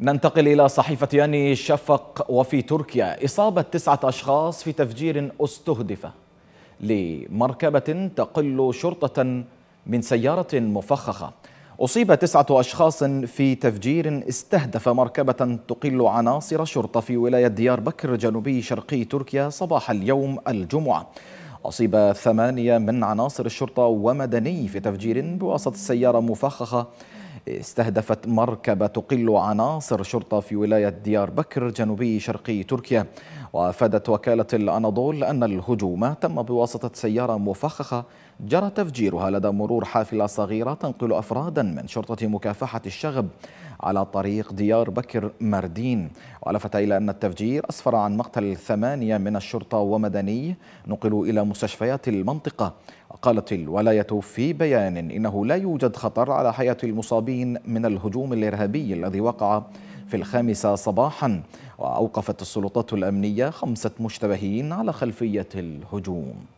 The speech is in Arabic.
ننتقل إلى صحيفة ياني شفق وفي تركيا إصابة تسعة أشخاص في تفجير استهدف لمركبة تقل شرطة من سيارة مفخخة أصيب تسعة أشخاص في تفجير استهدف مركبة تقل عناصر شرطة في ولاية ديار بكر جنوبي شرقي تركيا صباح اليوم الجمعة أصيب ثمانية من عناصر الشرطة ومدني في تفجير بواسطة سيارة مفخخة استهدفت مركبة تقل عناصر شرطة في ولاية ديار بكر جنوبي شرقي تركيا وأفادت وكالة الأناضول أن الهجوم تم بواسطة سيارة مفخخة جرى تفجيرها لدى مرور حافلة صغيرة تنقل أفرادا من شرطة مكافحة الشغب على طريق ديار بكر مردين ولفت إلى أن التفجير أسفر عن مقتل ثمانية من الشرطة ومدني نقلوا إلى مستشفيات المنطقة قالت الولاية في بيان إنه لا يوجد خطر على حياة المصابين من الهجوم الإرهابي الذي وقع في الخامسة صباحا وأوقفت السلطات الأمنية خمسة مشتبهين على خلفية الهجوم